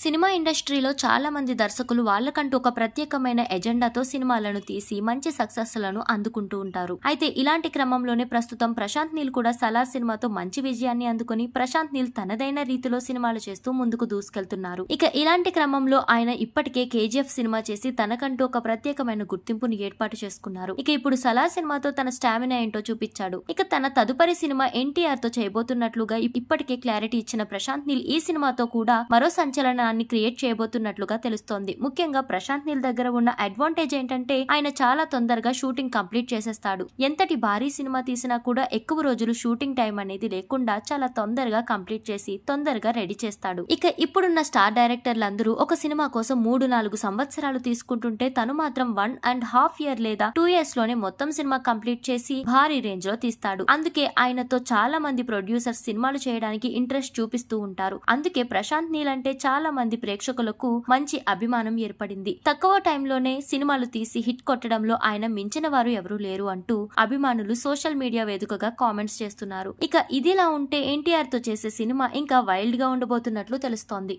cinema ఇండస్ట్రీలో చాలా మంది దర్శకులు వాళ్ళకంటూ ఒక ప్రత్యేకమైన ఎజెండాతో సినిమాలను తీసి మంచి సక్సెస్ లను అందుకుంటూ ఉంటారు అయితే ఇలాంటి క్రమంలోనే ప్రస్తుతం ప్రశాంత్ నీల్ కూడా సలార్ సినిమాతో మంచి విజయాన్ని అందుకుని ప్రశాంత్ నీల్ తనదైన రీతిలో సినిమాలు చేస్తూ ముందుకు దూసుకెళ్తున్నారు ఇక ఇలాంటి క్రమంలో ఆయన ఇప్పటికే కేజీఎఫ్ సినిమా చేసి తనకంటూ ఒక ప్రత్యేకమైన గుర్తింపును ఏర్పాటు చేసుకున్నారు ఇక ఇప్పుడు సలార్ సినిమాతో తన స్టామినా ఏంటో చూపించాడు ఇక తన తదుపరి సినిమా ఎన్టీఆర్ తో చేయబోతున్నట్లుగా ఇప్పటికే క్లారిటీ ఇచ్చిన ప్రశాంత్ నీల్ ఈ సినిమాతో కూడా మరో సంచలన వాతావరణాన్ని క్రియేట్ చేయబోతున్నట్లుగా తెలుస్తోంది ముఖ్యంగా ప్రశాంత్ నీల్ దగ్గర ఉన్న అడ్వాంటేజ్ ఏంటంటే ఆయన చాలా తొందరగా షూటింగ్ కంప్లీట్ చేసేస్తాడు ఎంతటి భారీ సినిమా తీసినా కూడా ఎక్కువ రోజులు షూటింగ్ టైం అనేది లేకుండా చాలా తొందరగా కంప్లీట్ చేసి తొందరగా రెడీ చేస్తాడు ఇక ఇప్పుడున్న స్టార్ డైరెక్టర్లందరూ ఒక సినిమా కోసం మూడు నాలుగు సంవత్సరాలు తీసుకుంటుంటే తను మాత్రం వన్ అండ్ హాఫ్ ఇయర్ లేదా టూ ఇయర్స్ లోనే మొత్తం సినిమా కంప్లీట్ చేసి భారీ రేంజ్ లో తీస్తాడు అందుకే ఆయనతో చాలా మంది ప్రొడ్యూసర్స్ సినిమాలు చేయడానికి ఇంట్రెస్ట్ చూపిస్తూ ఉంటారు అందుకే ప్రశాంత్ నీల్ అంటే చాలా చాలా మంది ప్రేక్షకులకు మంచి అభిమానం ఏర్పడింది తక్కువ టైంలోనే సినిమాలు తీసి హిట్ కొట్టడంలో ఆయన మించిన వారు ఎవరూ లేరు అంటూ అభిమానులు సోషల్ మీడియా వేదికగా కామెంట్స్ చేస్తున్నారు ఇక ఇదిలా ఉంటే ఎన్టీఆర్ తో చేసే సినిమా ఇంకా వైల్డ్ గా ఉండబోతున్నట్లు తెలుస్తోంది